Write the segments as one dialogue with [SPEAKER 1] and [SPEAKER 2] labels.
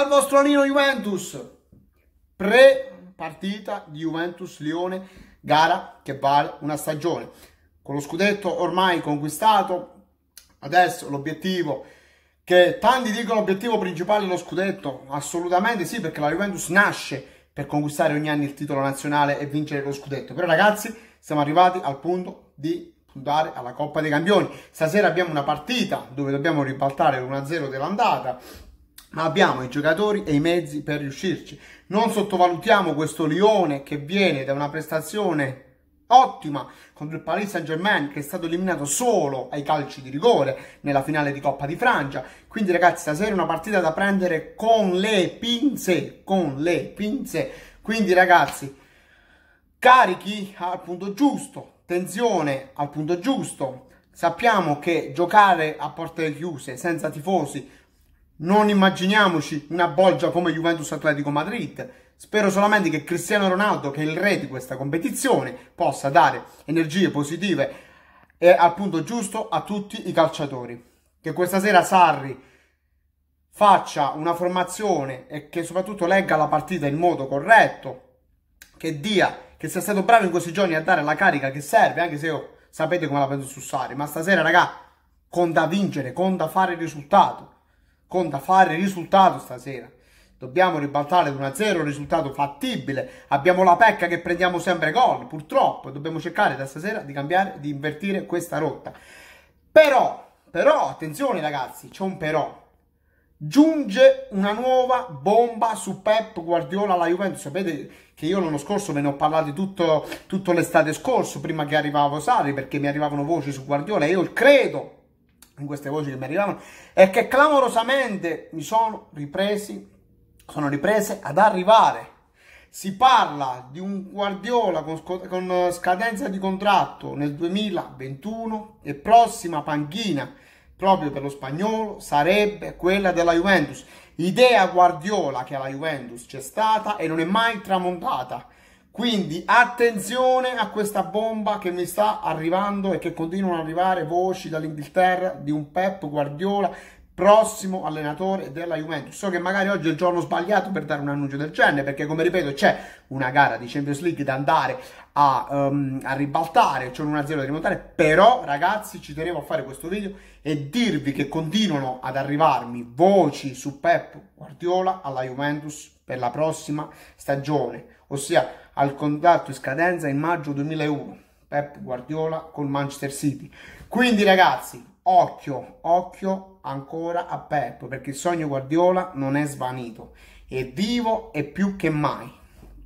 [SPEAKER 1] dal vostro anino Juventus. Pre partita di Juventus-Lione, gara che vale una stagione. Con lo scudetto ormai conquistato, adesso l'obiettivo che tanti dicono l'obiettivo principale lo scudetto, assolutamente sì, perché la Juventus nasce per conquistare ogni anno il titolo nazionale e vincere lo scudetto. Però ragazzi, siamo arrivati al punto di puntare alla Coppa dei Campioni. Stasera abbiamo una partita dove dobbiamo ribaltare l'1-0 dell'andata ma abbiamo i giocatori e i mezzi per riuscirci. Non sottovalutiamo questo Lione che viene da una prestazione ottima contro il Paris Saint Germain che è stato eliminato solo ai calci di rigore nella finale di Coppa di Francia. Quindi ragazzi stasera è una partita da prendere con le pinze, con le pinze. Quindi ragazzi carichi al punto giusto, tensione al punto giusto. Sappiamo che giocare a porte chiuse senza tifosi non immaginiamoci una bolgia come Juventus Atletico Madrid. Spero solamente che Cristiano Ronaldo, che è il re di questa competizione, possa dare energie positive e al punto giusto a tutti i calciatori. Che questa sera Sarri faccia una formazione e che soprattutto legga la partita in modo corretto, che dia, che sia stato bravo in questi giorni a dare la carica che serve, anche se io sapete come la penso su Sarri, ma stasera raga conta vincere, conta fare il risultato conta fare risultato stasera. Dobbiamo ribaltare l'1-0, risultato fattibile. Abbiamo la pecca che prendiamo sempre gol, purtroppo. Dobbiamo cercare da stasera di cambiare, di invertire questa rotta. Però, però, attenzione ragazzi, c'è un però. Giunge una nuova bomba su Pep Guardiola alla Juventus. Sapete che io l'anno scorso ve ne ho parlato tutto, tutto l'estate scorso, prima che arrivavo Sari, perché mi arrivavano voci su Guardiola. E io credo, in queste voci che mi arrivavano, e che clamorosamente mi sono ripresi, sono riprese ad arrivare. Si parla di un Guardiola con, con eh, scadenza di contratto nel 2021 e prossima panchina proprio per lo spagnolo sarebbe quella della Juventus. Idea Guardiola che alla Juventus c'è stata e non è mai tramontata. Quindi attenzione a questa bomba che mi sta arrivando e che continuano ad arrivare voci dall'Inghilterra di un Pep Guardiola prossimo allenatore della Juventus. So che magari oggi è il giorno sbagliato per dare un annuncio del genere, perché come ripeto c'è una gara di Champions League da andare a, um, a ribaltare, c'è un 1-0 da rimontare, però ragazzi ci tenevo a fare questo video e dirvi che continuano ad arrivarmi voci su Pep Guardiola alla Juventus per la prossima stagione ossia al contratto in scadenza in maggio 2001, Pep Guardiola col Manchester City. Quindi ragazzi, occhio, occhio ancora a Pep, perché il sogno Guardiola non è svanito, è vivo e più che mai.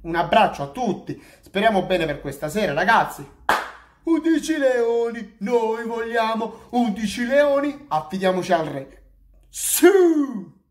[SPEAKER 1] Un abbraccio a tutti, speriamo bene per questa sera ragazzi. 11 leoni, noi vogliamo 11 leoni, affidiamoci al re. Su!